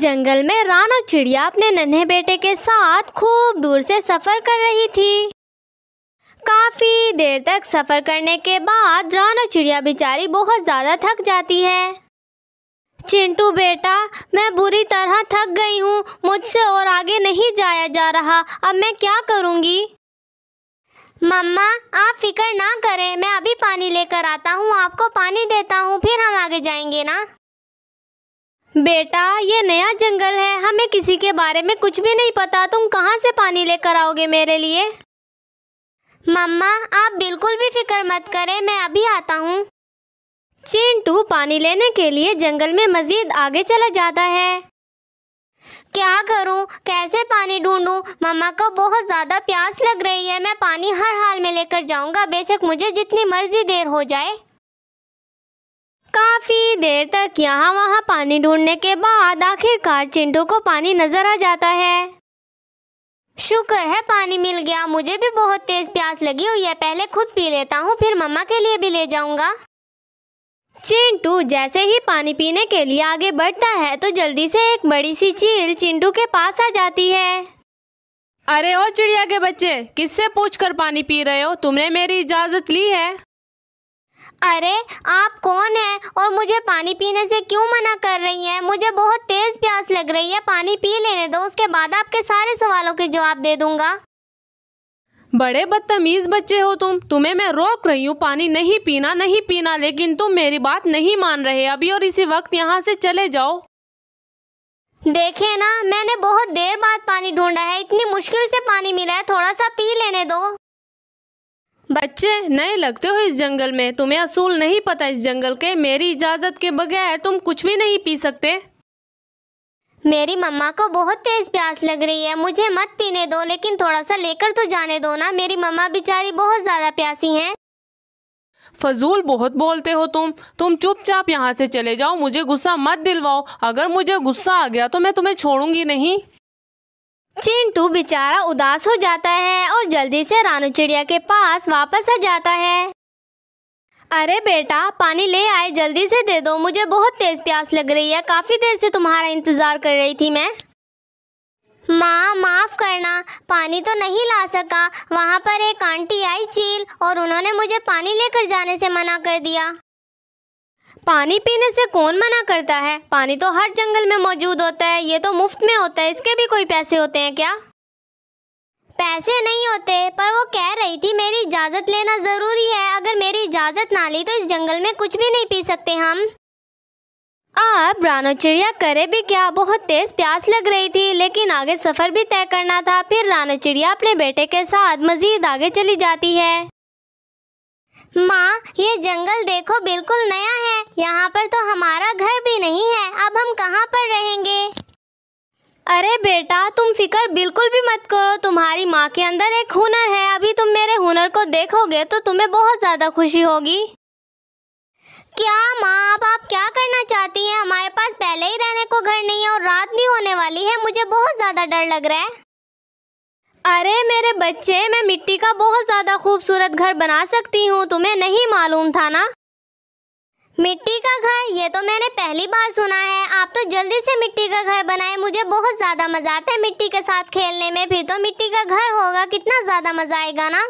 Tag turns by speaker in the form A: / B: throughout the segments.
A: जंगल में रानो चिड़िया अपने नन्हे बेटे के साथ खूब दूर से सफ़र कर रही थी काफ़ी देर तक सफ़र करने के बाद रानो चिड़िया बेचारी बहुत ज़्यादा थक जाती है चिंटू बेटा मैं बुरी तरह थक गई हूँ मुझसे और आगे नहीं जाया जा रहा अब मैं क्या करूँगी मम्मा आप फिक्र ना करें मैं अभी पानी लेकर आता हूँ आपको पानी देता हूँ फिर हम आगे जाएंगे ना बेटा ये नया जंगल है हमें किसी के बारे में कुछ भी नहीं पता तुम कहाँ से पानी लेकर आओगे मेरे लिए मम्मा आप बिल्कुल भी फिक्र मत करें मैं अभी आता हूँ चिंटू पानी लेने के लिए जंगल में मजीद आगे चला जाता है क्या करूं कैसे पानी ढूंढूं मम्मा को बहुत ज़्यादा प्यास लग रही है मैं पानी हर हाल में लेकर जाऊंगा बेशक मुझे जितनी मर्जी देर हो जाए काफ़ी देर तक यहाँ वहाँ पानी ढूंढने के बाद आखिरकार चिंटू को पानी नजर आ जाता है शुक्र है पानी मिल गया मुझे भी बहुत तेज प्यास लगी हुई है पहले खुद पी लेता हूँ फिर मम्मा के लिए भी ले जाऊंगा चिंटू जैसे ही पानी पीने के लिए आगे बढ़ता है तो जल्दी से एक
B: बड़ी सी चील चिंटू के पास आ जाती है अरे ओ चिड़िया के बच्चे किससे पूछ कर पानी पी रहे हो तुमने मेरी इजाज़त ली है अरे आप कौन है और मुझे पानी पीने से क्यों मना कर रही हैं मुझे बहुत तेज़ प्यास लग रही है पानी पी लेने दो उसके बाद आपके सारे सवालों के जवाब दे दूंगा बड़े बदतमीज बच्चे हो तुम तुम्हें मैं रोक रही हूँ पानी नहीं पीना नहीं पीना लेकिन तुम मेरी बात नहीं मान रहे अभी और इसी वक्त यहाँ से चले जाओ देखे ना मैंने बहुत देर बाद पानी ढूंढा है इतनी मुश्किल से पानी मिला है थोड़ा सा पी लेने दो बच्चे नए लगते हो इस जंगल में तुम्हें असूल नहीं पता इस जंगल के मेरी इजाज़त के बगैर तुम कुछ भी नहीं पी सकते मेरी मम्मा को बहुत तेज प्यास लग रही है मुझे मत पीने दो लेकिन थोड़ा सा लेकर तो जाने
A: दो ना मेरी मम्मा बेचारी बहुत
B: ज़्यादा प्यासी हैं फजूल बहुत बोलते हो तुम तुम चुपचाप यहाँ से चले जाओ मुझे गुस्सा मत दिलवाओ अगर मुझे गुस्सा आ गया तो मैं तुम्हें छोड़ूंगी नहीं चिंटू बेचारा उदास हो जाता है और
A: जल्दी से रानू चिड़िया के पास वापस आ जाता है अरे बेटा पानी ले आए जल्दी से दे दो मुझे बहुत तेज प्यास लग रही है काफी देर से तुम्हारा इंतजार कर रही थी मैं माँ माफ करना पानी तो नहीं ला सका वहाँ पर एक आंटी आई चील और उन्होंने मुझे पानी लेकर जाने से मना कर दिया पानी पीने से कौन मना करता है पानी तो हर जंगल में मौजूद होता है ये तो मुफ्त में होता है इसके भी कोई पैसे होते हैं क्या पैसे नहीं होते पर वो कह रही थी मेरी इजाज़त लेना ज़रूरी है अगर मेरी इजाज़त ना ली तो इस जंगल में कुछ भी नहीं पी सकते हम अब रानो चिड़िया करे भी क्या बहुत तेज़ प्यास लग रही थी लेकिन आगे सफ़र भी तय करना था फिर रानो चिड़िया अपने बेटे के साथ मज़ीद आगे चली जाती है माँ ये जंगल देखो बिल्कुल नया है यहाँ पर तो हमारा घर भी नहीं है अब हम कहाँ पर रहेंगे अरे बेटा तुम फिकर बिल्कुल भी मत करो तुम्हारी माँ के अंदर एक हुनर है अभी तुम मेरे हुनर को देखोगे तो तुम्हें बहुत ज़्यादा खुशी होगी क्या माँ अब आप क्या करना चाहती हैं हमारे पास पहले ही रहने को घर नहीं है और रात भी होने वाली है मुझे बहुत ज़्यादा डर लग रहा है अरे मेरे बच्चे मैं मिट्टी का बहुत ज़्यादा खूबसूरत घर बना सकती हूँ तुम्हें नहीं मालूम था ना मिट्टी का घर ये तो मैंने पहली बार सुना है आप तो जल्दी से मिट्टी का घर बनाए मुझे बहुत ज़्यादा मज़ा आता है मिट्टी के साथ खेलने में फिर तो मिट्टी का घर होगा कितना ज़्यादा मज़ा आएगा ना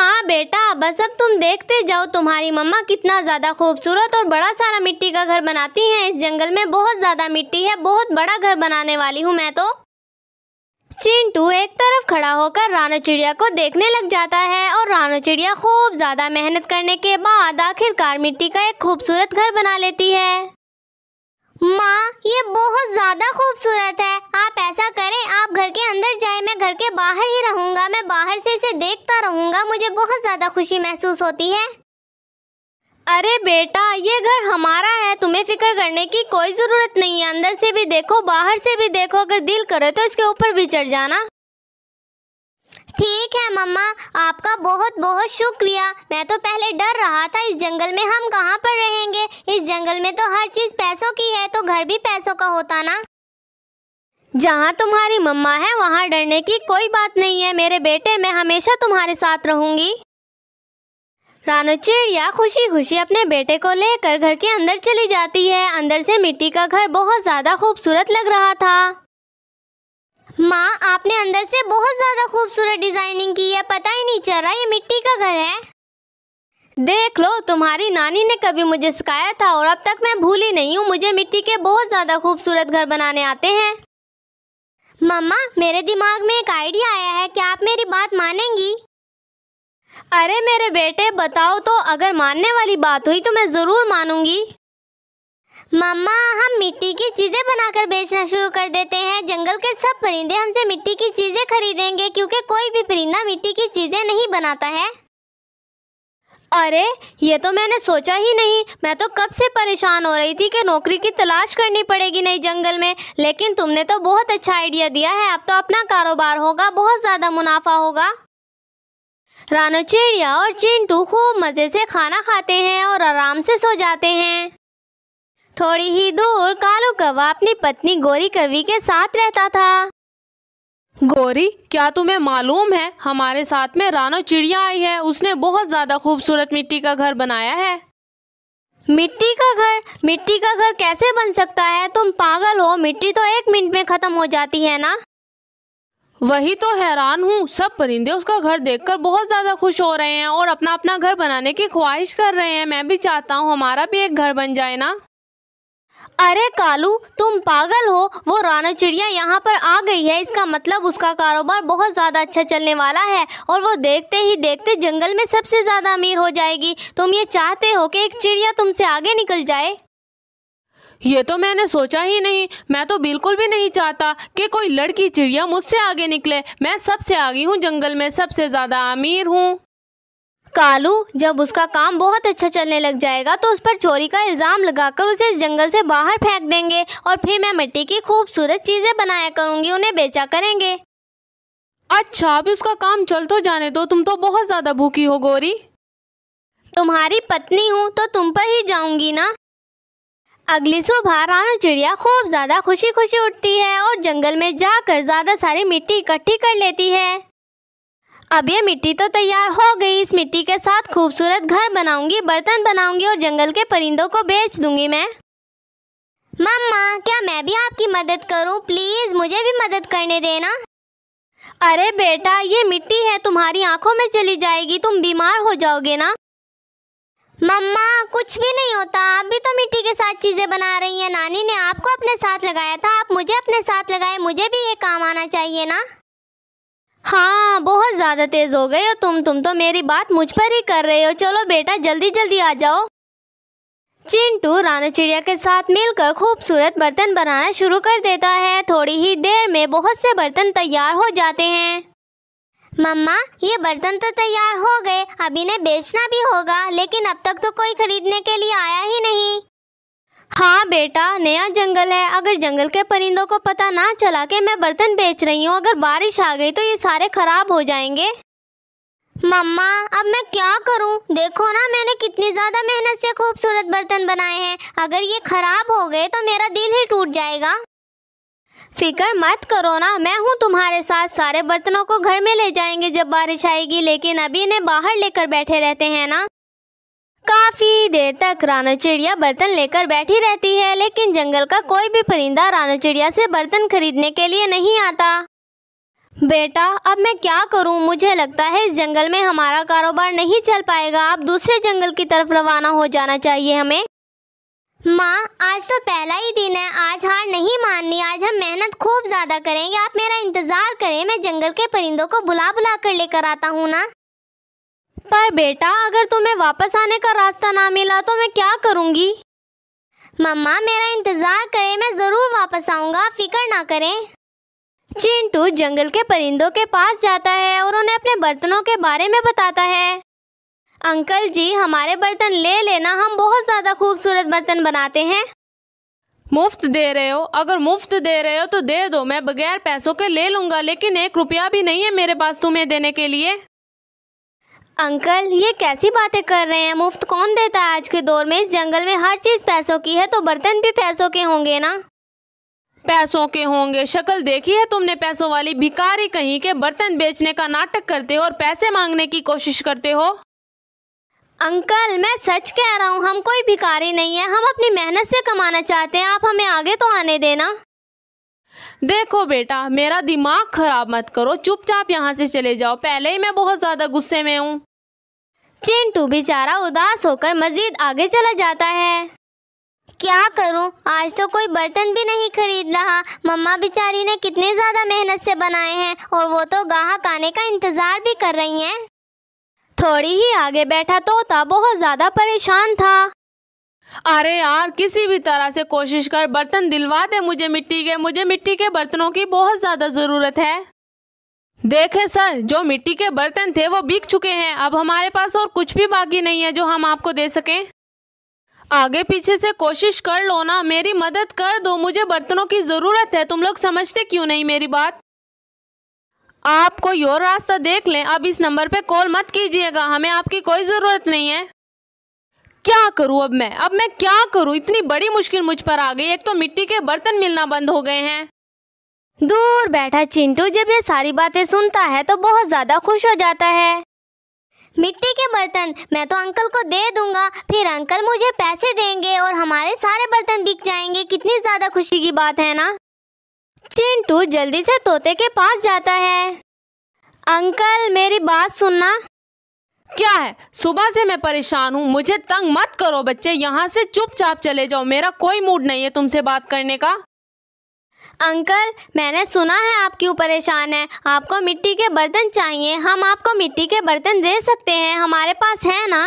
A: हाँ बेटा बस अब तुम देखते जाओ तुम्हारी मम्मा कितना ज़्यादा खूबसूरत और बड़ा सारा मिट्टी का घर बनाती हैं इस जंगल में बहुत ज़्यादा मिट्टी है बहुत बड़ा घर बनाने वाली हूँ मैं तो चिंटू एक तरफ खड़ा होकर रानो चिड़िया को देखने लग जाता है और रानो चिड़िया खूब ज़्यादा मेहनत करने के बाद आखिरकार मिट्टी का एक खूबसूरत घर बना लेती है माँ ये बहुत ज़्यादा खूबसूरत है आप ऐसा करें आप घर के अंदर जाए मैं घर के बाहर ही रहूँगा मैं बाहर से इसे देखता रहूँगा मुझे बहुत ज़्यादा खुशी महसूस होती है अरे बेटा ये घर हमारा है तुम्हें फिक्र करने की कोई ज़रूरत नहीं है अंदर से भी देखो बाहर से भी देखो अगर दिल करे तो इसके ऊपर भी चढ़ जाना ठीक है मम्मा आपका बहुत बहुत शुक्रिया मैं तो पहले डर रहा था इस जंगल में हम कहाँ पर रहेंगे इस जंगल में तो हर चीज़ पैसों की है तो घर भी पैसों का होता ना जहाँ तुम्हारी मम्मा है वहाँ डरने की कोई बात नहीं है मेरे बेटे मैं हमेशा तुम्हारे साथ रहूँगी रानो चिड़िया खुशी खुशी अपने बेटे को लेकर घर के अंदर चली जाती है अंदर से मिट्टी का घर बहुत ज़्यादा खूबसूरत लग रहा था माँ आपने अंदर से बहुत ज़्यादा खूबसूरत डिजाइनिंग की है पता ही नहीं चल रहा ये मिट्टी का घर है देख लो तुम्हारी नानी ने कभी मुझे सिखाया था और अब तक मैं भूली नहीं हूँ मुझे मिट्टी के बहुत ज़्यादा खूबसूरत घर बनाने आते हैं मम्मा मेरे दिमाग में एक आइडिया आया है क्या आप मेरी बात मानेंगी अरे मेरे बेटे बताओ तो अगर मानने वाली बात हुई तो मैं ज़रूर मानूंगी मम्मा हम मिट्टी की चीज़ें बनाकर बेचना शुरू कर देते हैं जंगल के सब परिंदे हमसे मिट्टी की चीज़ें खरीदेंगे क्योंकि कोई भी परिंदा मिट्टी की चीज़ें नहीं बनाता है अरे ये तो मैंने सोचा ही नहीं मैं तो कब से परेशान हो रही थी कि नौकरी की तलाश करनी पड़ेगी नहीं जंगल में लेकिन तुमने तो बहुत अच्छा आइडिया दिया है अब तो अपना कारोबार होगा बहुत ज़्यादा मुनाफा होगा रानो चिड़िया और चिंटू खूब मज़े से खाना खाते हैं और आराम से सो जाते हैं थोड़ी ही दूर कालू कौवा अपनी पत्नी
B: गोरी कवि के साथ रहता था गोरी क्या तुम्हें मालूम है हमारे साथ में रानो चिड़िया आई है उसने बहुत ज़्यादा खूबसूरत मिट्टी का घर बनाया है मिट्टी का घर मिट्टी का घर कैसे बन सकता है तुम पागल हो मिट्टी तो एक मिनट में ख़त्म हो जाती है ना वही तो हैरान हूँ सब परिंदे उसका घर देखकर बहुत ज़्यादा खुश हो रहे हैं और अपना अपना घर बनाने की ख्वाहिश कर रहे हैं मैं भी चाहता हूँ हमारा भी एक घर बन जाए ना अरे कालू तुम पागल
A: हो वो रानो चिड़िया यहाँ पर आ गई है इसका मतलब उसका कारोबार बहुत ज़्यादा अच्छा चलने वाला है और वो देखते ही देखते जंगल में सबसे ज़्यादा अमीर हो जाएगी तुम ये चाहते हो
B: कि एक चिड़िया तुमसे आगे निकल जाए ये तो मैंने सोचा ही नहीं मैं तो बिल्कुल भी नहीं चाहता कि कोई लड़की चिड़िया मुझसे आगे निकले मैं सबसे आगे हूँ जंगल में सबसे ज़्यादा अमीर हूँ कालू जब उसका काम बहुत अच्छा चलने
A: लग जाएगा तो उस पर चोरी का इल्ज़ाम लगाकर उसे जंगल से बाहर फेंक देंगे और फिर मैं मिट्टी
B: की खूबसूरत चीज़ें बनाया करूँगी उन्हें बेचा करेंगे अच्छा अब उसका काम चल तो जाने दो तुम तो बहुत ज़्यादा भूखी हो गोरी तुम्हारी पत्नी हूँ तो तुम पर ही जाऊँगी ना अगली सुबह रानू चिड़िया खूब ज़्यादा
A: खुशी खुशी उठती है और जंगल में जाकर ज़्यादा सारी मिट्टी इकट्ठी कर लेती है अब ये मिट्टी तो तैयार हो गई इस मिट्टी के साथ खूबसूरत घर बनाऊंगी बर्तन बनाऊंगी और जंगल के परिंदों को बेच दूंगी मैं मम्मा क्या मैं भी आपकी मदद करूं प्लीज़ मुझे भी मदद करने देना अरे बेटा ये मिट्टी है तुम्हारी आंखों में चली जाएगी तुम बीमार हो जाओगे ना मम्मा कुछ भी नहीं होता आप भी तो मिट्टी के साथ चीज़ें बना रही हैं नानी ने आपको अपने साथ लगाया था आप मुझे अपने साथ लगाए मुझे भी ये काम आना चाहिए ना हाँ बहुत ज़्यादा तेज़ हो गए हो तुम तुम तो मेरी बात मुझ पर ही कर रहे हो चलो बेटा जल्दी जल्दी आ जाओ चिंटू रानू चिड़िया के साथ मिलकर खूबसूरत बर्तन बनाना शुरू कर देता है थोड़ी ही देर में बहुत से बर्तन तैयार हो जाते हैं मम्मा ये बर्तन तो तैयार हो गए अब इन्हें बेचना भी होगा लेकिन अब तक तो कोई खरीदने के लिए आया ही नहीं हाँ बेटा नया जंगल है अगर जंगल के परिंदों को पता ना चला कि मैं बर्तन बेच रही हूँ अगर बारिश आ गई तो ये सारे खराब हो जाएंगे मम्मा अब मैं क्या करूँ देखो ना मैंने कितनी ज़्यादा मेहनत से खूबसूरत बर्तन बनाए हैं अगर ये ख़राब हो गए तो मेरा दिल ही टूट जाएगा फिक्र मत करो ना मैं हूँ तुम्हारे साथ सारे बर्तनों को घर में ले जाएंगे जब बारिश आएगी लेकिन अभी इन्हें बाहर लेकर बैठे रहते हैं ना काफी देर तक रानो चिड़िया बर्तन लेकर बैठी रहती है लेकिन जंगल का कोई भी परिंदा रानो चिड़िया से बर्तन खरीदने के लिए नहीं आता बेटा अब मैं क्या करूं? मुझे लगता है इस जंगल में हमारा कारोबार नहीं चल पाएगा आप दूसरे जंगल की तरफ रवाना हो जाना चाहिए हमें माँ आज तो पहला ही दिन है आज हार नहीं माननी आज हम मेहनत खूब ज़्यादा करेंगे आप मेरा इंतज़ार करें मैं जंगल के परिंदों को बुला बुला कर लेकर आता हूँ ना पर बेटा अगर तुम्हें वापस आने का रास्ता ना मिला तो मैं क्या करूँगी मम्मा मेरा इंतज़ार करें मैं ज़रूर वापस आऊँगा फिक्र ना करें चिंटू जंगल के परिंदों के पास जाता है और उन्हें अपने बर्तनों के बारे में बताता है अंकल जी हमारे बर्तन ले लेना
B: हम बहुत ज़्यादा खूबसूरत बर्तन बनाते हैं मुफ्त दे रहे हो अगर मुफ्त दे रहे हो तो दे दो मैं बगैर पैसों के ले लूँगा लेकिन एक रुपया भी नहीं है मेरे पास तुम्हें देने के लिए अंकल ये कैसी बातें कर रहे हैं मुफ्त कौन देता है आज के दौर में इस जंगल में हर चीज़ पैसों की है तो बर्तन भी पैसों के होंगे ना पैसों के होंगे शक्ल देखी है तुमने पैसों वाली भिकारी कहीं के बर्तन बेचने का नाटक करते हो और पैसे मांगने की कोशिश करते हो अंकल मैं सच कह रहा हूँ हम कोई भिकारी नहीं है हम अपनी मेहनत से कमाना चाहते हैं आप हमें आगे तो आने देना देखो बेटा मेरा दिमाग खराब मत करो चुपचाप यहाँ से चले जाओ पहले ही मैं बहुत ज़्यादा गुस्से में हूँ चिंटू बेचारा उदास होकर मजीद
A: आगे चला जाता है क्या करूँ आज तो कोई बर्तन भी नहीं खरीद रहा मम्मा बेचारी ने कितने ज़्यादा मेहनत से बनाए हैं और वो तो गाहक आने का इंतज़ार
B: भी कर रही हैं थोड़ी ही आगे बैठा तोता बहुत ज़्यादा परेशान था अरे यार किसी भी तरह से कोशिश कर बर्तन दिलवा दे मुझे मिट्टी के मुझे मिट्टी के बर्तनों की बहुत ज़्यादा ज़रूरत है देखे सर जो मिट्टी के बर्तन थे वो बिक चुके हैं अब हमारे पास और कुछ भी बाकी नहीं है जो हम आपको दे सकें आगे पीछे से कोशिश कर लो ना मेरी मदद कर दो मुझे बर्तनों की ज़रूरत है तुम लोग समझते क्यों नहीं मेरी बात आप कोई और रास्ता देख लें अब इस नंबर पे कॉल मत कीजिएगा हमें आपकी कोई ज़रूरत नहीं है क्या करूं अब मैं अब मैं क्या करूं इतनी बड़ी मुश्किल मुझ पर आ गई एक तो मिट्टी के बर्तन मिलना बंद हो गए हैं
A: दूर बैठा चिंटू जब ये सारी बातें सुनता है तो बहुत ज़्यादा खुश हो जाता है मिट्टी के बर्तन मैं तो अंकल को दे दूंगा फिर अंकल मुझे पैसे देंगे और हमारे सारे बर्तन बिक जाएंगे कितनी ज़्यादा खुशी की बात है ना
B: चिंटू जल्दी से तोते के पास जाता है अंकल मेरी बात सुनना क्या है सुबह से मैं परेशान हूँ मुझे तंग मत करो बच्चे यहाँ से चुपचाप चले जाओ मेरा कोई मूड नहीं है तुमसे बात करने का अंकल मैंने सुना है आप क्यों परेशान हैं आपको मिट्टी के बर्तन चाहिए हम आपको मिट्टी के बर्तन दे सकते हैं हमारे पास है ना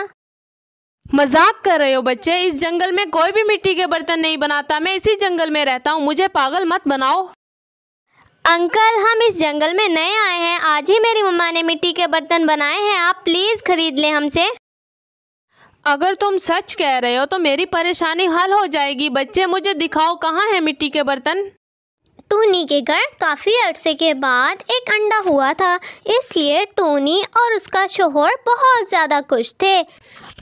B: मजाक कर रहे हो बच्चे इस जंगल में कोई भी मिट्टी के बर्तन नहीं बनाता मैं इसी जंगल में रहता हूँ मुझे पागल मत बनाओ अंकल हम इस जंगल में नए आए हैं आज ही मेरी मम्मा ने मिट्टी के बर्तन बनाए हैं आप प्लीज़ खरीद लें हमसे अगर तुम सच कह रहे हो तो मेरी परेशानी हल हो जाएगी बच्चे मुझे दिखाओ कहाँ है मिट्टी के बर्तन टूनी के घर काफ़ी अरसे के बाद एक अंडा हुआ था इसलिए
A: टूनी और उसका शोहर बहुत ज़्यादा खुश थे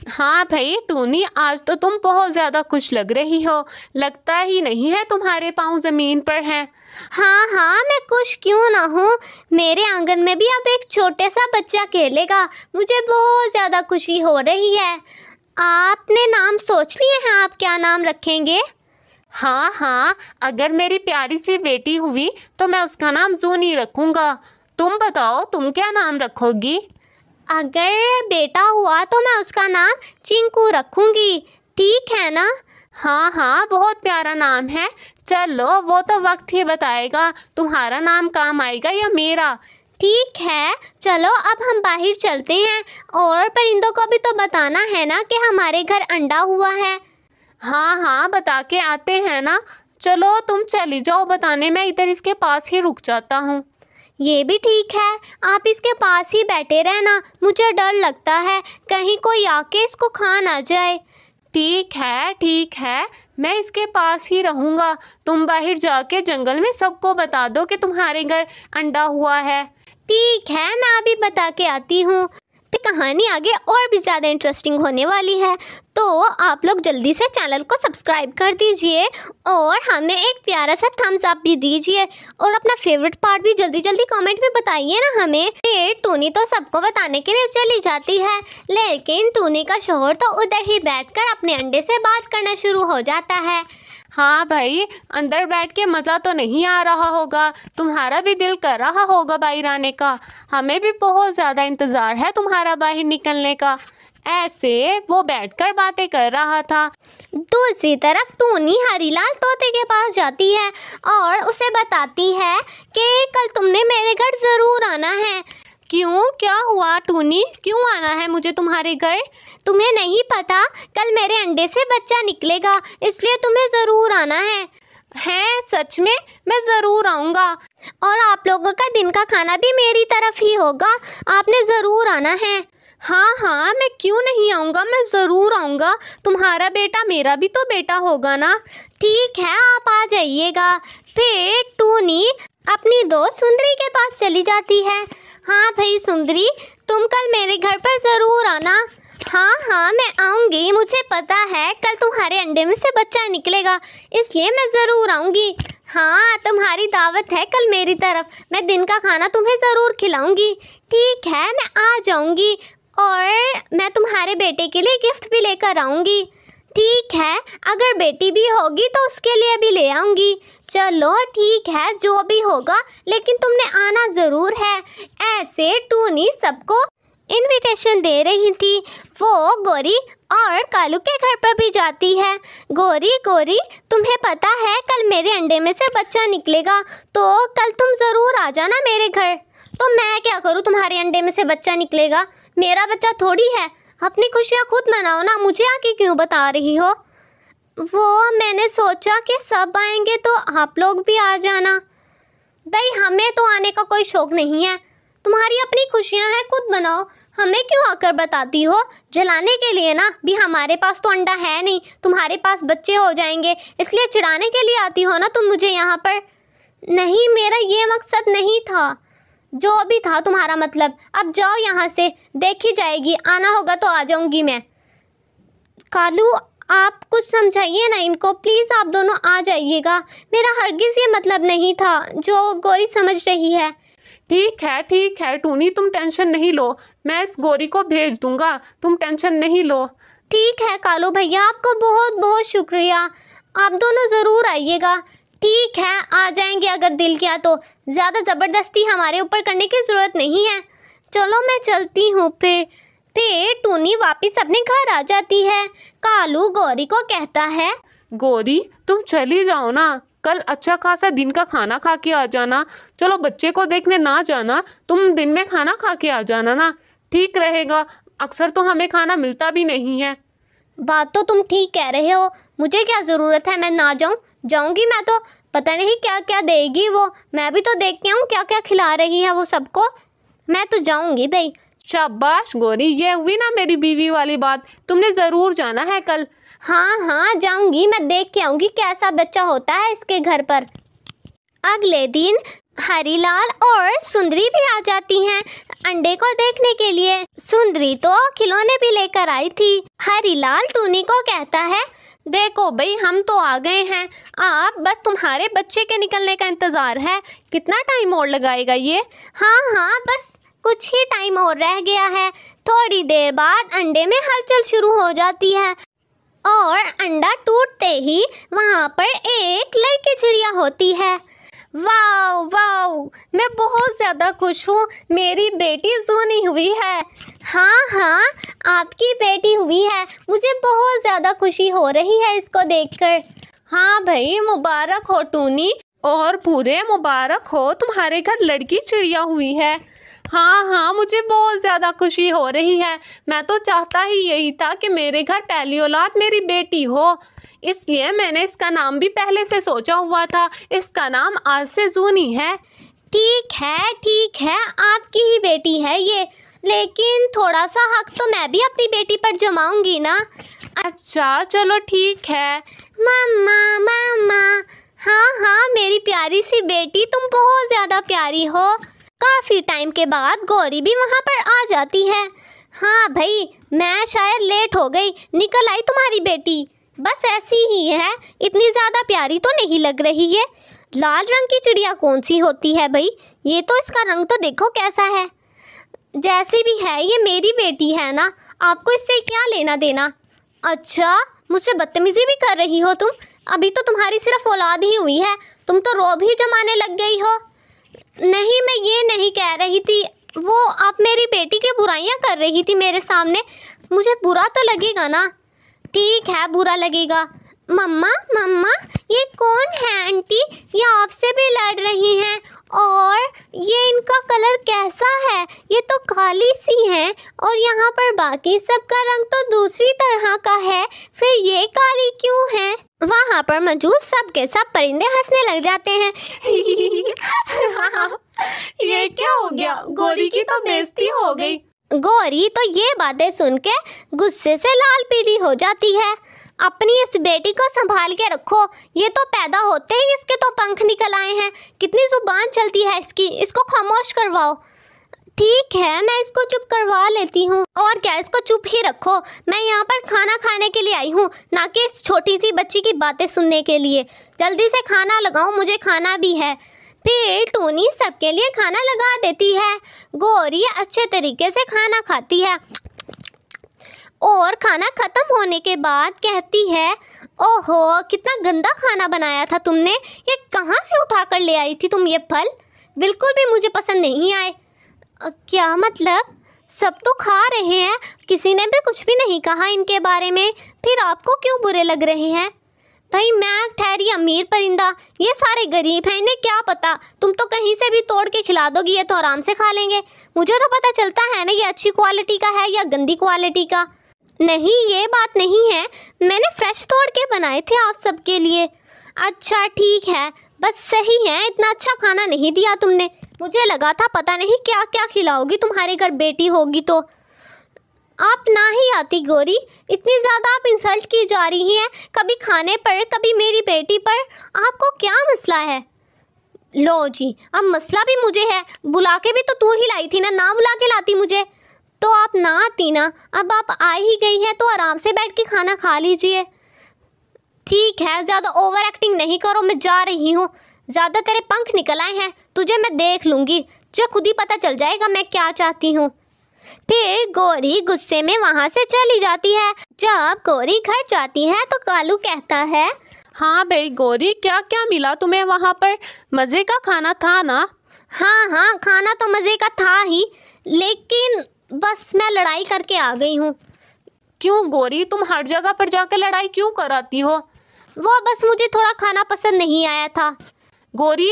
A: हाँ भाई टूनी आज तो तुम बहुत ज़्यादा खुश लग रही हो लगता ही नहीं है तुम्हारे पाँव ज़मीन पर हैं हाँ हाँ मैं खुश क्यों ना हूँ मेरे आंगन में भी अब एक छोटे सा बच्चा खेलेगा मुझे बहुत ज़्यादा खुशी हो रही है आपने नाम सोच लिए हैं आप क्या नाम रखेंगे हाँ हाँ अगर मेरी प्यारी सी बेटी हुई तो मैं उसका नाम जूनी रखूँगा तुम बताओ तुम क्या नाम रखोगी अगर बेटा हुआ तो मैं उसका नाम चिंकू रखूँगी ठीक है ना हाँ हाँ बहुत प्यारा नाम है चलो वो तो वक्त ही बताएगा तुम्हारा नाम काम आएगा या मेरा ठीक है चलो अब हम बाहर चलते हैं और परिंदों को भी तो बताना है ना कि हमारे घर अंडा हुआ है हाँ हाँ बता के आते हैं ना चलो तुम चली जाओ बताने मैं इधर इसके पास ही रुक जाता हूँ ये भी ठीक है आप इसके पास ही बैठे रहना मुझे डर लगता है कहीं कोई आके इसको खा ना जाए
B: ठीक है ठीक है मैं इसके पास ही रहूँगा तुम बाहर जाके जंगल में सबको बता दो कि तुम्हारे घर अंडा हुआ है ठीक है मैं अभी
A: बता के आती हूँ पे कहानी आगे और भी ज़्यादा इंटरेस्टिंग होने वाली है तो आप लोग जल्दी से चैनल को सब्सक्राइब कर दीजिए और हमें एक प्यारा सा थम्स अप भी दीजिए और अपना फेवरेट पार्ट भी जल्दी जल्दी कमेंट में बताइए ना हमें फिर टूनी तो सबको बताने के लिए चली जाती है लेकिन टूनी का शोहर तो उधर ही बैठकर अपने अंडे से बात करना शुरू हो जाता है हाँ भाई अंदर बैठ के मज़ा तो
B: नहीं आ रहा होगा तुम्हारा भी दिल कर रहा होगा बाहर आने का हमें भी बहुत ज़्यादा इंतज़ार है तुम्हारा बाहर निकलने का ऐसे वो बैठकर बातें कर
A: रहा था दूसरी तरफ टूनी हरीलाल तोते के पास जाती है और उसे बताती है कि कल तुमने मेरे घर ज़रूर आना है क्यों क्या हुआ टूनी क्यों आना है मुझे तुम्हारे घर तुम्हें नहीं पता कल मेरे अंडे से बच्चा निकलेगा इसलिए तुम्हें ज़रूर आना है हैं सच में मैं ज़रूर आऊँगा और आप लोगों का दिन का खाना भी मेरी तरफ ही होगा आपने ज़रूर आना है हाँ हाँ मैं क्यों नहीं आऊँगा मैं ज़रूर आऊँगा तुम्हारा बेटा मेरा भी तो बेटा होगा ना ठीक है आप आ जाइएगा फिर टूनी अपनी दोस्त सुंदरी के पास चली जाती है हाँ भाई सुंदरी तुम कल मेरे घर पर ज़रूर आना हाँ हाँ मैं आऊँगी मुझे पता है कल तुम्हारे अंडे में से बच्चा निकलेगा इसलिए मैं ज़रूर आऊँगी हाँ तुम्हारी दावत है कल मेरी तरफ मैं दिन का खाना तुम्हें ज़रूर खिलाऊँगी ठीक है मैं आ जाऊँगी और मैं तुम्हारे बेटे के लिए गिफ्ट भी लेकर आऊँगी ठीक है अगर बेटी भी होगी तो उसके लिए भी ले आऊँगी चलो ठीक है जो भी होगा लेकिन तुमने आना ज़रूर है ऐसे टूनी सबको इनविटेशन दे रही थी वो गौरी और कालू के घर पर भी जाती है गौरी गौरी तुम्हें पता है कल मेरे अंडे में से बच्चा निकलेगा तो कल तुम ज़रूर आ जाना मेरे घर तो मैं क्या करूँ तुम्हारे अंडे में से बच्चा निकलेगा मेरा बच्चा थोड़ी है अपनी खुशियाँ खुद मनाओ ना मुझे आके क्यों बता रही हो वो मैंने सोचा कि सब आएंगे तो आप लोग भी आ जाना भाई हमें तो आने का कोई शौक नहीं है तुम्हारी अपनी खुशियाँ हैं खुद बनाओ हमें क्यों आकर बताती हो जलाने के लिए ना भी हमारे पास तो अंडा है नहीं तुम्हारे पास बच्चे हो जाएंगे इसलिए चिढ़ाने के लिए आती हो ना तुम मुझे यहाँ पर नहीं मेरा ये मकसद नहीं था जो अभी था तुम्हारा मतलब अब जाओ यहाँ से देखी जाएगी आना होगा तो आ जाऊँगी मैं कालू आप कुछ समझाइए ना इनको प्लीज़ आप दोनों आ जाइएगा मेरा हरगिज़ ये मतलब नहीं था जो गौरी समझ रही है ठीक है ठीक है टूनी तुम टेंशन नहीं लो मैं इस गोरी को भेज दूंगा तुम टेंशन नहीं लो ठीक है कालू भैया आपका बहुत बहुत शुक्रिया आप दोनों ज़रूर आइएगा ठीक है आ जाएंगे अगर दिल किया तो ज़्यादा ज़बरदस्ती हमारे ऊपर करने की ज़रूरत नहीं है चलो मैं चलती हूँ फिर फिर टूनी वापस अपने घर आ जाती है कालू
B: गौरी को कहता है गौरी तुम चली जाओ ना कल अच्छा खासा दिन का खाना खा के आ जाना चलो बच्चे को देखने ना जाना तुम दिन में खाना खा के आ जाना ना ठीक रहेगा अक्सर तो हमें खाना मिलता भी नहीं है बात तो
A: तुम ठीक कह रहे हो मुझे क्या ज़रूरत है मैं ना जाऊँ जाऊँगी मैं तो पता नहीं क्या क्या देगी वो मैं भी तो देख के आऊँ क्या क्या खिला रही है वो सबको मैं तो जाऊँगी भाई शाबाश गोरी ये हुई ना मेरी बीवी वाली बात तुमने ज़रूर जाना है कल हाँ हाँ जाऊंगी मैं देख के आऊंगी कैसा बच्चा होता है इसके घर पर अगले दिन हरीलाल और सुंदरी भी आ जाती हैं अंडे को देखने के लिए सुंदरी तो खिलौने भी लेकर आई थी हरीलाल टूनी को कहता है देखो भाई हम तो आ गए हैं आप बस तुम्हारे बच्चे के निकलने का इंतज़ार है कितना टाइम और लगाएगा ये हाँ हाँ बस कुछ ही टाइम और रह गया है थोड़ी देर बाद अंडे में हलचल शुरू हो जाती है और अंडा टूटते ही वहाँ पर एक लड़की चिड़िया होती है वाओ वाओ मैं बहुत ज़्यादा खुश हूँ मेरी बेटी सोनी हुई है हाँ हाँ आपकी बेटी हुई है मुझे बहुत ज़्यादा
B: खुशी हो रही है इसको देखकर हाँ भाई मुबारक हो टूनी और पूरे मुबारक हो तुम्हारे घर लड़की चिड़िया हुई है हाँ हाँ मुझे बहुत ज़्यादा खुशी हो रही है मैं तो चाहता ही यही था कि मेरे घर पहली औलाद मेरी बेटी हो इसलिए मैंने इसका नाम भी पहले से सोचा हुआ था इसका नाम आज से जूनी है ठीक है ठीक है आपकी ही बेटी है ये
A: लेकिन थोड़ा सा हक तो मैं भी अपनी बेटी पर जमाऊंगी ना अच्छा चलो ठीक है मम्मा मम्मा हाँ हाँ मेरी प्यारी सी बेटी तुम बहुत ज़्यादा प्यारी हो काफ़ी टाइम के बाद गौरी भी वहाँ पर आ जाती है हाँ भाई मैं शायद लेट हो गई निकल आई तुम्हारी बेटी बस ऐसी ही है इतनी ज़्यादा प्यारी तो नहीं लग रही है लाल रंग की चिड़िया कौन सी होती है भाई ये तो इसका रंग तो देखो कैसा है जैसी भी है ये मेरी बेटी है ना आपको इससे क्या लेना देना अच्छा मुझसे बदतमीजी भी कर रही हो तुम अभी तो तुम्हारी सिर्फ औलाद ही हुई है तुम तो रोब ही जमाने लग गई हो नहीं मैं ये नहीं कह रही थी वो आप मेरी बेटी की बुराइयाँ कर रही थी मेरे सामने मुझे बुरा तो लगेगा ना ठीक है बुरा लगेगा मम्मा मम्मा ये कौन है आंटी ये आपसे भी लड़ रही हैं और ये इनका कलर कैसा है ये तो काली सी है और यहाँ पर बाकी सबका रंग तो दूसरी तरह का है फिर ये काली क्यों है वहाँ पर मौजूद सब के सब परिंदे हंसने लग जाते हैं
B: ये क्या हो गया गोरी की तो बेइज्जती हो गई
A: गोरी तो ये बातें सुन के गुस्से से लाल पीली हो जाती है अपनी इस बेटी को संभाल के रखो ये तो पैदा होते ही इसके तो पंख निकल आए हैं कितनी जुबान चलती है इसकी इसको खामोश करवाओ ठीक है मैं इसको चुप करवा लेती हूँ और क्या इसको चुप ही रखो मैं यहाँ पर खाना खाने के लिए आई हूँ ना कि इस छोटी सी बच्ची की बातें सुनने के लिए जल्दी से खाना लगाओ मुझे खाना भी है फिर टूनी सबके लिए खाना लगा देती है गोरी अच्छे तरीके से खाना खाती है और खाना ख़त्म होने के बाद कहती है ओहो कितना गंदा खाना बनाया था तुमने ये कहाँ से उठा कर ले आई थी तुम ये फल बिल्कुल भी मुझे पसंद नहीं आए क्या मतलब सब तो खा रहे हैं किसी ने भी कुछ भी नहीं कहा इनके बारे में फिर आपको क्यों बुरे लग रहे हैं भाई मैं ठहरी अमीर परिंदा ये सारे गरीब हैं इन्हें क्या पता तुम तो कहीं से भी तोड़ के खिला दोगी ये तो आराम से खा लेंगे मुझे तो पता चलता है ना ये अच्छी क्वालिटी का है या गंदी क्वालिटी का नहीं ये बात नहीं है मैंने फ्रेश तोड़ के बनाए थे आप सबके लिए अच्छा ठीक है बस सही है इतना अच्छा खाना नहीं दिया तुमने मुझे लगा था पता नहीं क्या क्या खिलाओगी तुम्हारे घर बेटी होगी तो आप ना ही आती गोरी इतनी ज़्यादा आप इंसल्ट की जा रही हैं कभी खाने पर कभी मेरी बेटी पर आपको क्या मसला है लो जी अब मसला भी मुझे है बुला के भी तो तू ही लाई थी ना ना बुला के लाती मुझे तो आप ना आती ना अब आप आ ही गई हैं तो आराम से बैठ के खाना खा लीजिए ठीक है ज़्यादा ओवर एक्टिंग नहीं करो मैं जा रही हूँ ज़्यादा तेरे पंख निकल आए हैं तुझे मैं देख लूँगी जो खुद ही पता चल जाएगा मैं क्या चाहती हूँ फिर गौरी गुस्से में वहाँ से चली जाती है जब गौरी घर जाती है तो कालू कहता है हाँ भाई गौरी क्या क्या मिला तुम्हें वहाँ पर मज़े का खाना था ना हाँ हाँ खाना तो मज़े का था ही लेकिन बस मैं लड़ाई करके आ गई हूँ क्यों गोरी तुम हर जगह पर जाकर
B: लड़ाई क्यों कराती हो वो बस मुझे थोड़ा खाना पसंद नहीं आया था गोरी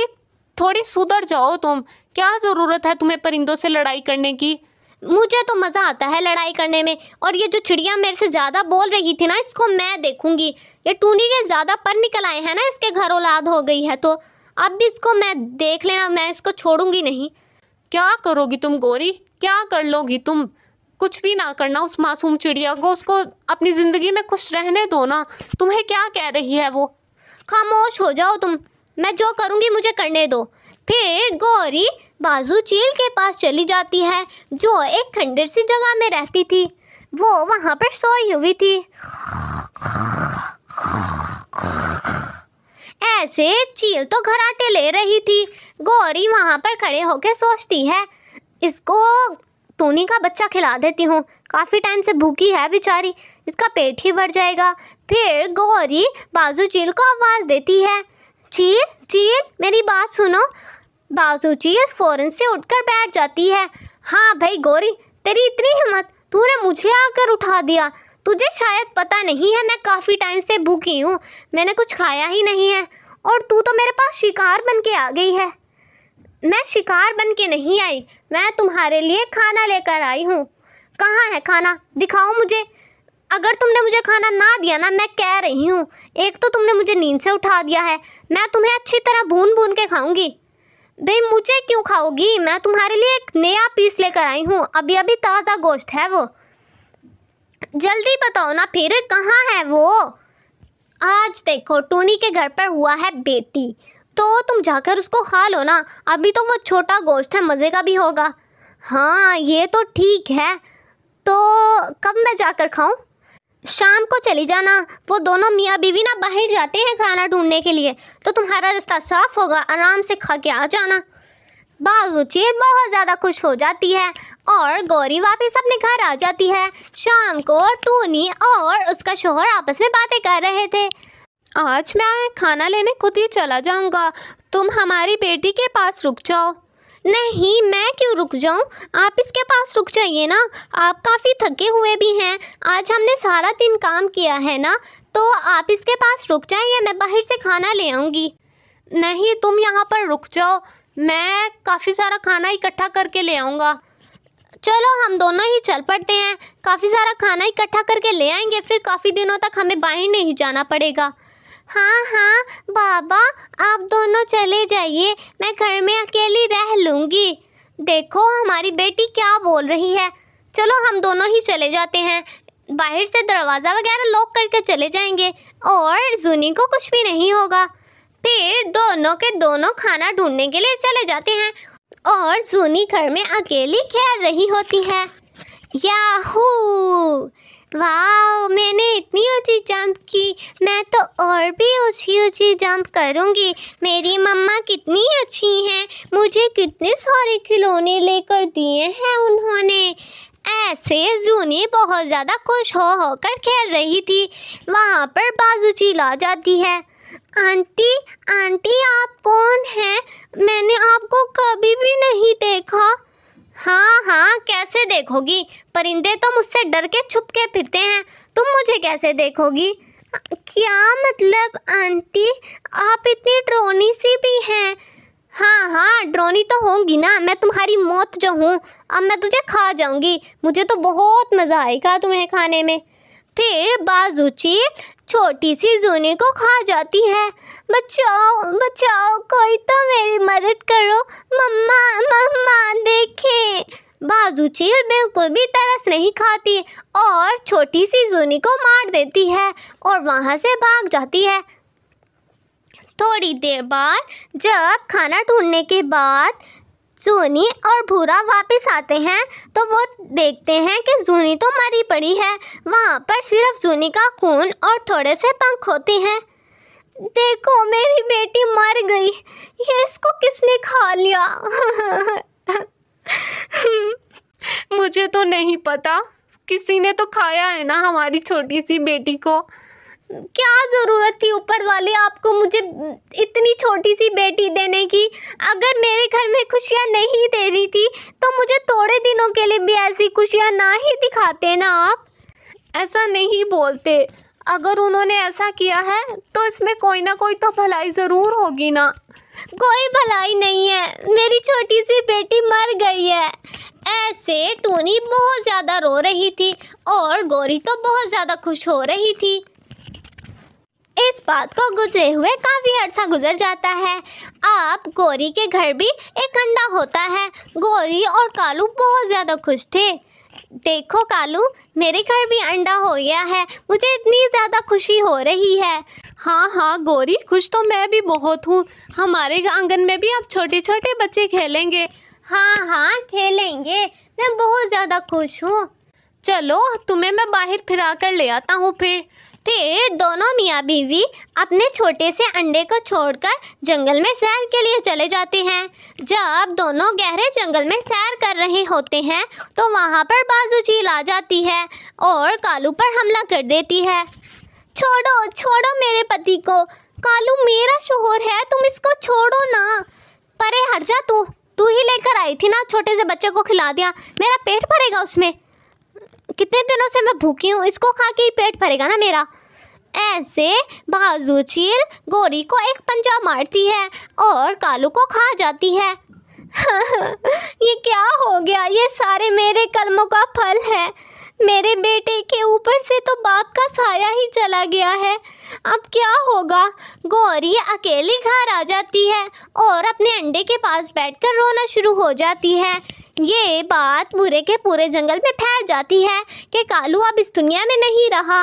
B: थोड़ी सुधर जाओ तुम क्या ज़रूरत है तुम्हें परिंदों से लड़ाई करने की
A: मुझे तो मज़ा आता है लड़ाई करने में और ये जो चिड़िया मेरे से ज़्यादा बोल रही थी ना इसको मैं देखूंगी ये टूनी के ज़्यादा पर निकल आए हैं ना इसके घर औलाद हो गई है तो अब भी
B: इसको मैं देख लेना मैं इसको छोड़ूंगी नहीं क्या करोगी तुम गोरी क्या कर लोगी तुम कुछ भी ना करना उस मासूम चिड़िया को उसको अपनी ज़िंदगी में खुश रहने दो ना तुम्हें क्या कह रही है वो खामोश हो जाओ तुम मैं जो करूँगी मुझे
A: करने दो फिर गौरी बाजू चील के पास चली जाती है जो एक खंडर सी जगह में रहती थी वो वहाँ पर सोई हुई थी ऐसे चील तो घराटे ले रही थी गौरी वहाँ पर खड़े होकर सोचती है इसको टोनी का बच्चा खिला देती हूँ काफ़ी टाइम से भूखी है बेचारी इसका पेट ही भर जाएगा फिर गौरी बाजू चील को आवाज़ देती है चील चील मेरी बात सुनो बाजू चील फ़ौरन से उठकर बैठ जाती है हाँ भाई गौरी तेरी इतनी हिम्मत तूने मुझे आकर उठा दिया तुझे शायद पता नहीं है मैं काफ़ी टाइम से भूखी हूँ मैंने कुछ खाया ही नहीं है और तू तो मेरे पास शिकार बन के आ गई है मैं शिकार बन के नहीं आई मैं तुम्हारे लिए खाना लेकर आई हूँ कहाँ है खाना दिखाओ मुझे अगर तुमने मुझे खाना ना दिया ना मैं कह रही हूँ एक तो तुमने मुझे नींद से उठा दिया है मैं तुम्हें अच्छी तरह भून भून के खाऊंगी भाई मुझे क्यों खाओगी मैं तुम्हारे लिए एक नया पीस लेकर आई हूँ अभी अभी ताज़ा गोश्त है वो जल्दी बताओ ना फिर कहाँ है वो आज देखो टोनी के घर पर हुआ है बेटी तो तुम जाकर उसको खा लो ना अभी तो वो छोटा गोश्त है मज़े का भी होगा हाँ ये तो ठीक है तो कब मैं जाकर खाऊं शाम को चली जाना वो दोनों मियाँ बीवी ना बाहर जाते हैं खाना ढूंढने के लिए तो तुम्हारा रास्ता साफ होगा आराम से खा के आ जाना बागुचीर बहुत ज़्यादा खुश हो जाती है और गौरी वापस अपने घर आ जाती है शाम को टूनी और उसका शोहर आपस में बातें कर रहे थे आज मैं खाना लेने खुद ही चला जाऊंगा तुम हमारी बेटी के पास रुक जाओ नहीं मैं क्यों रुक जाऊं आप इसके पास रुक जाइए ना आप काफ़ी थके हुए भी हैं आज हमने सारा दिन काम किया है ना तो आप इसके पास रुक जाइए मैं बाहर से खाना ले आऊँगी नहीं तुम यहाँ पर रुक जाओ मैं काफ़ी सारा खाना इकट्ठा करके ले आऊँगा चलो हम दोनों ही चल पड़ते हैं काफ़ी सारा खाना इकट्ठा करके ले आएंगे फिर काफ़ी दिनों तक हमें बाहर नहीं जाना पड़ेगा हाँ हाँ बाबा आप दोनों चले जाइए मैं घर में अकेली रह लूँगी देखो हमारी बेटी क्या बोल रही है चलो हम दोनों ही चले जाते हैं बाहर से दरवाज़ा वगैरह लॉक करके चले जाएंगे और जूनी को कुछ भी नहीं होगा फिर दोनों के दोनों खाना ढूंढने के लिए चले जाते हैं और जूनी घर में अकेली खेल रही होती है याहू वाह मैंने इतनी ऊँची जंप की मैं तो और भी ऊँची ऊँची जंप करूँगी मेरी मम्मा कितनी अच्छी हैं मुझे कितने सारे खिलौने लेकर दिए हैं उन्होंने ऐसे जूनी बहुत ज़्यादा खुश हो होकर खेल रही थी वहाँ पर बाजू चिल्ला जाती है आंटी आंटी आप कौन हैं मैंने आपको कभी भी नहीं देखा हाँ हाँ कैसे देखोगी परिंदे तो मुझसे डर के छुप के फिरते हैं तुम मुझे कैसे देखोगी क्या मतलब आंटी आप इतनी ड्रोनी सी भी हैं हाँ हाँ ड्रोनी तो होंगी ना मैं तुम्हारी मौत जो हूँ अब मैं तुझे खा जाऊँगी मुझे तो बहुत मज़ा आएगा तुम्हें खाने में फिर बाजूची छोटी सी जूनी को खा जाती है बचाओ बचाओ कोई तो मेरी मदद करो मम्मा मम्मा देखें बाजू चील बिल्कुल भी तरस नहीं खाती और छोटी सी जूनी को मार देती है और वहाँ से भाग जाती है थोड़ी देर बाद जब खाना ढूंढने के बाद जूनी और भूरा वापस आते हैं तो वो देखते हैं कि जूनी तो मरी पड़ी है वहाँ पर सिर्फ जूनी का खून और थोड़े से पंख होते हैं देखो मेरी बेटी मर गई ये
B: इसको किसने खा लिया मुझे तो नहीं पता किसी ने तो खाया है ना हमारी छोटी सी बेटी को क्या ज़रूरत थी ऊपर वाले आपको मुझे इतनी छोटी सी बेटी देने
A: की अगर मेरे घर में खुशियाँ नहीं दे रही थी तो मुझे थोड़े दिनों के लिए भी ऐसी
B: खुशियाँ ना ही दिखाते ना आप ऐसा नहीं बोलते अगर उन्होंने ऐसा किया है तो इसमें कोई ना कोई तो भलाई ज़रूर होगी ना कोई
A: भलाई नहीं है मेरी छोटी सी बेटी मर गई है ऐसे टूनी बहुत ज़्यादा रो रही थी और गौरी तो बहुत ज़्यादा खुश हो रही थी इस बात को गुजरे हुए काफ़ी अर्सा गुजर जाता है अब गौरी के घर भी एक अंडा होता है गौरी और कालू बहुत ज़्यादा खुश थे देखो कालू मेरे घर भी अंडा हो गया है मुझे इतनी ज़्यादा खुशी हो रही है हाँ हाँ गौरी खुश तो मैं भी बहुत हूँ हमारे आंगन में भी अब छोटे छोटे बच्चे खेलेंगे हाँ हाँ खेलेंगे मैं बहुत ज़्यादा खुश हूँ चलो तुम्हें मैं बाहर फिरा कर ले आता हूँ फिर फिर दोनों मियाँ बीवी अपने छोटे से अंडे को छोड़कर जंगल में सैर के लिए चले जाते हैं जब दोनों गहरे जंगल में सैर कर रहे होते हैं तो वहाँ पर बाजू चील आ जाती है और कालू पर हमला कर देती है छोड़ो छोड़ो मेरे पति को कालू मेरा शोहर है तुम इसको छोड़ो ना परे हट जा तू तू ही लेकर आई थी ना छोटे से बच्चे को खिला दिया मेरा पेट भरेगा उसमें कितने दिनों से मैं भूखी हूँ इसको खा के ही पेट भरेगा ना मेरा ऐसे बाजू चील गोरी को एक पंजा मारती है और कालू को खा जाती है ये क्या हो गया ये सारे मेरे कलमों का फल है मेरे बेटे के ऊपर से तो बाप का साया ही चला गया है अब क्या होगा गौरी अकेली घर आ जाती है और अपने अंडे के पास बैठकर रोना शुरू हो जाती है ये बात पूरे के पूरे जंगल में फैल जाती है कि कालू अब इस दुनिया में नहीं रहा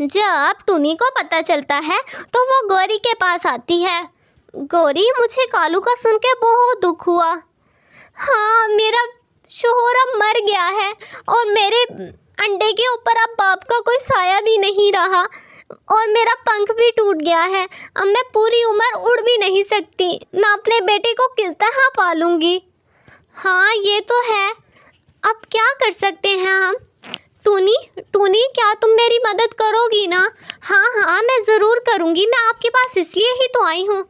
A: जब टूनी को पता चलता है तो वो गौरी के पास आती है गौरी मुझे कालू का सुन के बहुत दुख हुआ हाँ मेरा अब मर गया है और मेरे अंडे के ऊपर अब बाप का कोई साया भी नहीं रहा और मेरा पंख भी टूट गया है अब मैं पूरी उम्र उड़ भी नहीं सकती मैं अपने बेटे को किस तरह पालूंगी हाँ ये तो है अब क्या कर सकते हैं हम टूनी टूनी क्या तुम मेरी मदद करोगी ना हाँ हाँ मैं ज़रूर करूँगी मैं आपके पास इसलिए ही तो आई हूँ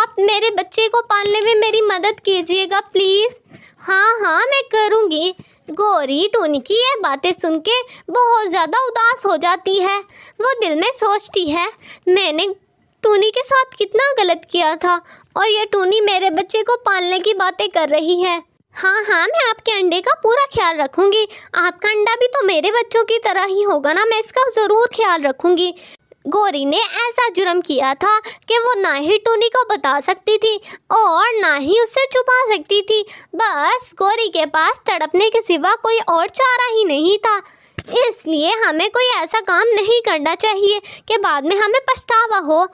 A: आप मेरे बच्चे को पालने में मेरी मदद कीजिएगा प्लीज़ हाँ हाँ मैं करूँगी गौरी टूनी की ये बातें सुन के बहुत ज़्यादा उदास हो जाती है वो दिल में सोचती है मैंने टूनी के साथ कितना गलत किया था और यह टूनी मेरे बच्चे को पालने की बातें कर रही है हाँ हाँ मैं आपके अंडे का पूरा ख्याल रखूंगी आपका अंडा भी तो मेरे बच्चों की तरह ही होगा ना मैं इसका ज़रूर ख्याल रखूँगी गोरी ने ऐसा जुर्म किया था कि वो ना ही टूनी को बता सकती थी और ना ही उससे छुपा सकती थी बस गोरी के पास तड़पने के सिवा कोई और चारा ही नहीं था इसलिए हमें कोई ऐसा काम नहीं
B: करना चाहिए कि बाद में हमें पछतावा हो